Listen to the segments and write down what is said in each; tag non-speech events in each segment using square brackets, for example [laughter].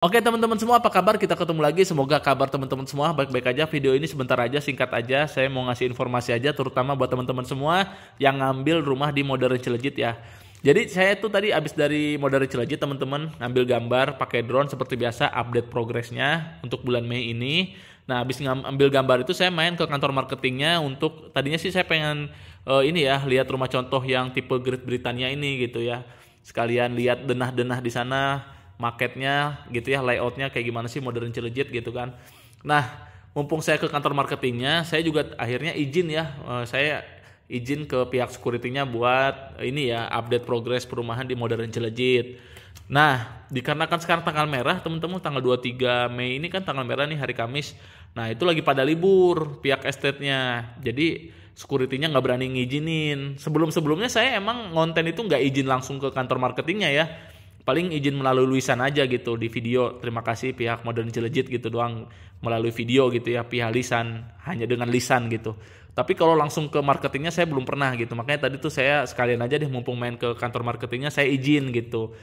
Oke teman-teman semua apa kabar? Kita ketemu lagi. Semoga kabar teman-teman semua baik-baik aja. Video ini sebentar aja, singkat aja. Saya mau ngasih informasi aja terutama buat teman-teman semua yang ngambil rumah di Modern Cilejit ya. Jadi saya tuh tadi abis dari Modern Cilejit teman-teman ngambil gambar pakai drone seperti biasa update progresnya untuk bulan Mei ini. Nah, abis ngambil gambar itu saya main ke kantor marketingnya untuk tadinya sih saya pengen uh, ini ya lihat rumah contoh yang tipe grid Britannia ini gitu ya. Sekalian lihat denah-denah di sana marketnya gitu ya layoutnya kayak gimana sih modern cilejit gitu kan nah mumpung saya ke kantor marketingnya saya juga akhirnya izin ya eh, saya izin ke pihak security-nya buat ini ya update progress perumahan di modern cilejit nah dikarenakan sekarang tanggal merah teman-teman tanggal 23 Mei ini kan tanggal merah nih hari Kamis nah itu lagi pada libur pihak estate-nya jadi security-nya nggak berani ngizinin sebelum-sebelumnya saya emang konten itu nggak izin langsung ke kantor marketingnya ya paling izin melalui lisan aja gitu di video terima kasih pihak modern cilejit gitu doang melalui video gitu ya pihak lisan hanya dengan lisan gitu tapi kalau langsung ke marketingnya saya belum pernah gitu makanya tadi tuh saya sekalian aja deh mumpung main ke kantor marketingnya saya izin gitu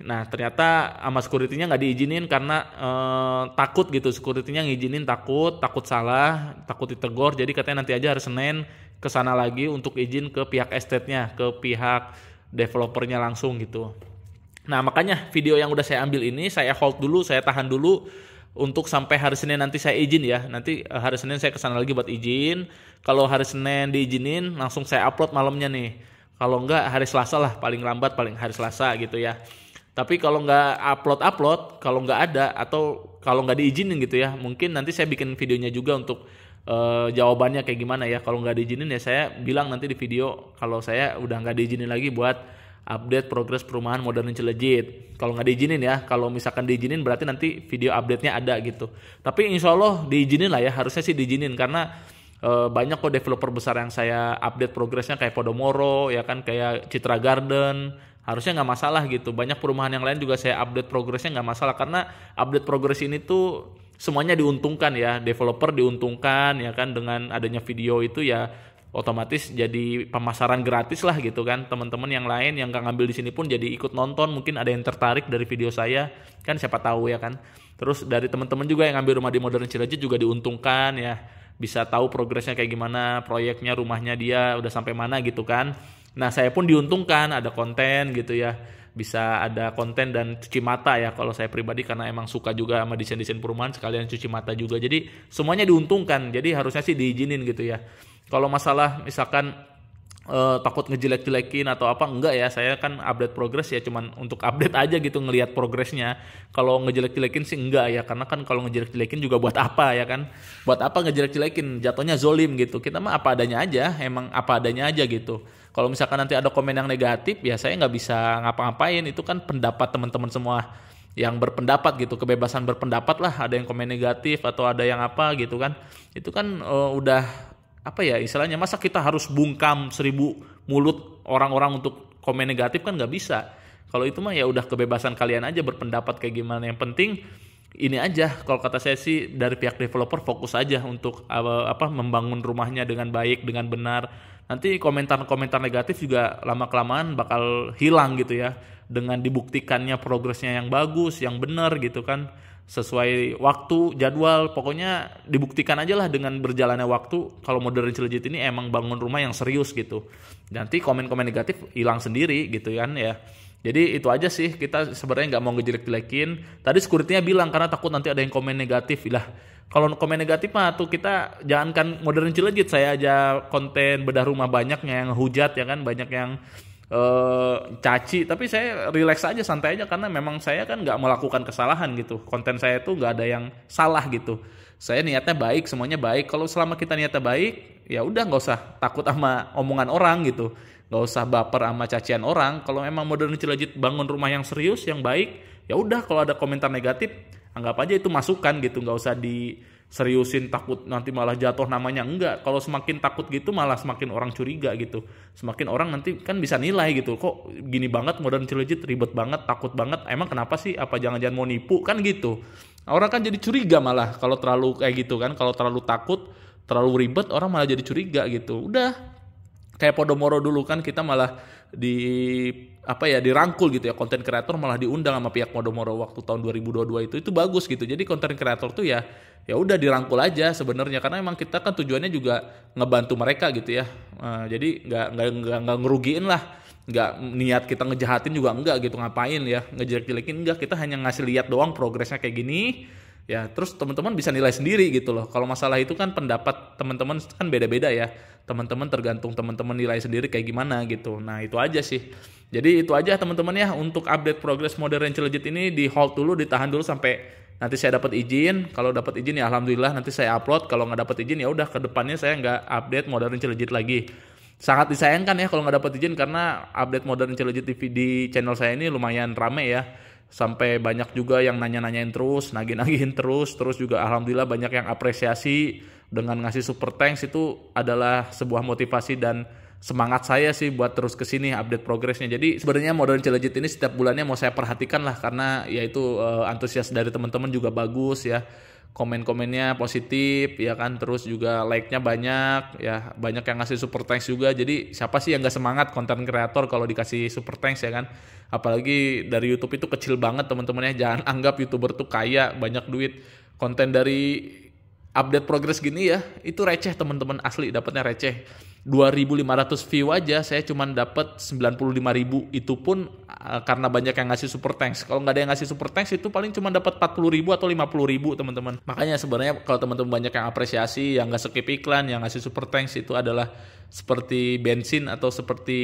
nah ternyata sama sekuritinya nggak diizinin karena eh, takut gitu sekuritinya ngizinin takut takut salah takut ditegor jadi katanya nanti aja harus senin ke sana lagi untuk izin ke pihak estate-nya ke pihak developernya langsung gitu Nah makanya video yang udah saya ambil ini saya hold dulu, saya tahan dulu untuk sampai hari Senin nanti saya izin ya. Nanti eh, hari Senin saya kesana lagi buat izin. Kalau hari Senin diizinin langsung saya upload malamnya nih. Kalau enggak hari Selasa lah paling lambat paling hari Selasa gitu ya. Tapi kalau nggak upload upload, kalau nggak ada atau kalau nggak diizinin gitu ya, mungkin nanti saya bikin videonya juga untuk uh, jawabannya kayak gimana ya. Kalau nggak diizinin ya saya bilang nanti di video kalau saya udah nggak diizinin lagi buat update progres perumahan modern Cilejit. Kalau nggak diizinin ya, kalau misalkan diizinin berarti nanti video update-nya ada gitu. Tapi insya Allah diizinin lah ya, harusnya sih diizinin karena e, banyak kok developer besar yang saya update progresnya kayak Podomoro, ya kan kayak Citra Garden, harusnya nggak masalah gitu. Banyak perumahan yang lain juga saya update progresnya nggak masalah karena update progres ini tuh semuanya diuntungkan ya, developer diuntungkan ya kan dengan adanya video itu ya otomatis jadi pemasaran gratis lah gitu kan teman-teman yang lain yang nggak ngambil di sini pun jadi ikut nonton mungkin ada yang tertarik dari video saya kan siapa tahu ya kan terus dari teman-teman juga yang ngambil rumah di modern cilacap juga diuntungkan ya bisa tahu progresnya kayak gimana proyeknya rumahnya dia udah sampai mana gitu kan nah saya pun diuntungkan ada konten gitu ya bisa ada konten dan cuci mata ya kalau saya pribadi karena emang suka juga sama desain-desain perumahan sekalian cuci mata juga jadi semuanya diuntungkan jadi harusnya sih diizinin gitu ya kalau masalah misalkan uh, takut ngejelek-jelekin atau apa enggak ya saya kan update progress ya cuman untuk update aja gitu ngelihat progresnya kalau ngejelek-jelekin sih enggak ya karena kan kalau ngejelek-jelekin juga buat apa ya kan buat apa ngejelek-jelekin jatuhnya zolim gitu kita mah apa adanya aja emang apa adanya aja gitu kalau misalkan nanti ada komen yang negatif ya saya nggak bisa ngapa-ngapain itu kan pendapat teman-teman semua yang berpendapat gitu kebebasan berpendapat lah ada yang komen negatif atau ada yang apa gitu kan itu kan uh, udah apa ya istilahnya masa kita harus bungkam seribu mulut orang-orang untuk komen negatif kan nggak bisa kalau itu mah ya udah kebebasan kalian aja berpendapat kayak gimana yang penting ini aja kalau kata saya sih dari pihak developer fokus aja untuk apa, apa membangun rumahnya dengan baik dengan benar nanti komentar-komentar negatif juga lama kelamaan bakal hilang gitu ya dengan dibuktikannya progresnya yang bagus yang benar gitu kan sesuai waktu jadwal pokoknya dibuktikan aja lah dengan berjalannya waktu kalau modern cilejit ini emang bangun rumah yang serius gitu nanti komen-komen negatif hilang sendiri gitu kan ya jadi itu aja sih kita sebenarnya nggak mau ngejelek-jelekin tadi sekuritinya bilang karena takut nanti ada yang komen negatif lah kalau komen negatif mah tuh kita jangankan modern cilejit saya aja konten bedah rumah banyak yang hujat ya kan banyak yang Eh, caci tapi saya relax aja santai aja karena memang saya kan nggak melakukan kesalahan gitu konten saya tuh nggak ada yang salah gitu saya niatnya baik semuanya baik kalau selama kita niatnya baik ya udah nggak usah takut sama omongan orang gitu nggak usah baper sama cacian orang kalau memang modern cilajit bangun rumah yang serius yang baik ya udah kalau ada komentar negatif anggap aja itu masukan gitu nggak usah di seriusin takut nanti malah jatuh namanya enggak kalau semakin takut gitu malah semakin orang curiga gitu semakin orang nanti kan bisa nilai gitu kok gini banget modern cilejit ribet banget takut banget emang kenapa sih apa jangan-jangan mau nipu kan gitu orang kan jadi curiga malah kalau terlalu kayak gitu kan kalau terlalu takut terlalu ribet orang malah jadi curiga gitu udah kayak Podomoro dulu kan kita malah di apa ya dirangkul gitu ya konten kreator malah diundang sama pihak Podomoro waktu tahun 2022 itu itu bagus gitu jadi konten kreator tuh ya ya udah dirangkul aja sebenarnya karena emang kita kan tujuannya juga ngebantu mereka gitu ya uh, jadi nggak nggak nggak ngerugiin lah nggak niat kita ngejahatin juga enggak gitu ngapain ya ngejelek-jelekin enggak kita hanya ngasih lihat doang progresnya kayak gini ya terus teman-teman bisa nilai sendiri gitu loh kalau masalah itu kan pendapat teman-teman kan beda-beda ya teman-teman tergantung teman-teman nilai sendiri kayak gimana gitu nah itu aja sih jadi itu aja teman-teman ya untuk update progress modern range legit ini di hold dulu ditahan dulu sampai nanti saya dapat izin kalau dapat izin ya alhamdulillah nanti saya upload kalau nggak dapat izin ya udah kedepannya saya nggak update modern range legit lagi sangat disayangkan ya kalau nggak dapat izin karena update modern range legit TV di channel saya ini lumayan rame ya sampai banyak juga yang nanya-nanyain terus, nagih-nagihin terus, terus juga alhamdulillah banyak yang apresiasi dengan ngasih super thanks itu adalah sebuah motivasi dan semangat saya sih buat terus ke sini update progresnya. Jadi sebenarnya modern celejit ini setiap bulannya mau saya perhatikan lah karena yaitu uh, eh, antusias dari teman-teman juga bagus ya komen-komennya positif ya kan terus juga like-nya banyak ya banyak yang ngasih super thanks juga jadi siapa sih yang gak semangat konten kreator kalau dikasih super thanks ya kan apalagi dari YouTube itu kecil banget teman-teman ya jangan [laughs] anggap youtuber tuh kaya banyak duit konten dari update progress gini ya itu receh teman-teman asli dapatnya receh 2500 view aja saya cuman dapat 95.000 itu pun Eh, karena banyak yang ngasih super thanks. Kalau nggak ada yang ngasih super thanks itu paling cuma dapat 40 ribu atau 50 ribu teman-teman. Makanya sebenarnya kalau teman-teman banyak yang apresiasi, yang nggak skip iklan, yang ngasih super thanks itu adalah seperti bensin atau seperti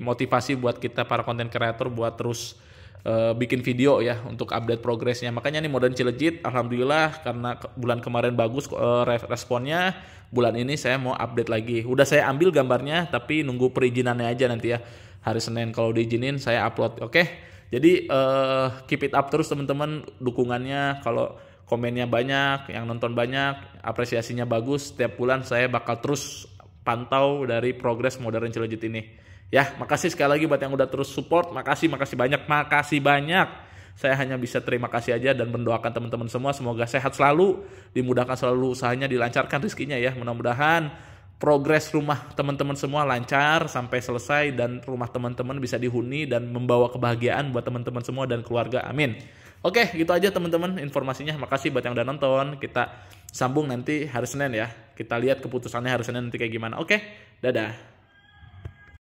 motivasi buat kita para konten kreator buat terus uh, bikin video ya untuk update progresnya. Makanya nih Modern cilejit alhamdulillah karena bulan kemarin bagus uh, responnya, bulan ini saya mau update lagi. Udah saya ambil gambarnya tapi nunggu perizinannya aja nanti ya hari Senin kalau diizinin saya upload oke okay? jadi uh, keep it up terus teman-teman dukungannya kalau komennya banyak yang nonton banyak apresiasinya bagus setiap bulan saya bakal terus pantau dari progres modern Cilojit ini ya makasih sekali lagi buat yang udah terus support makasih makasih banyak makasih banyak saya hanya bisa terima kasih aja dan mendoakan teman-teman semua semoga sehat selalu, dimudahkan selalu usahanya, dilancarkan rezekinya ya. Mudah-mudahan progres rumah teman-teman semua lancar sampai selesai dan rumah teman-teman bisa dihuni dan membawa kebahagiaan buat teman-teman semua dan keluarga. Amin. Oke, gitu aja teman-teman informasinya. Makasih buat yang udah nonton. Kita sambung nanti hari Senin ya. Kita lihat keputusannya hari Senin nanti kayak gimana. Oke, dadah.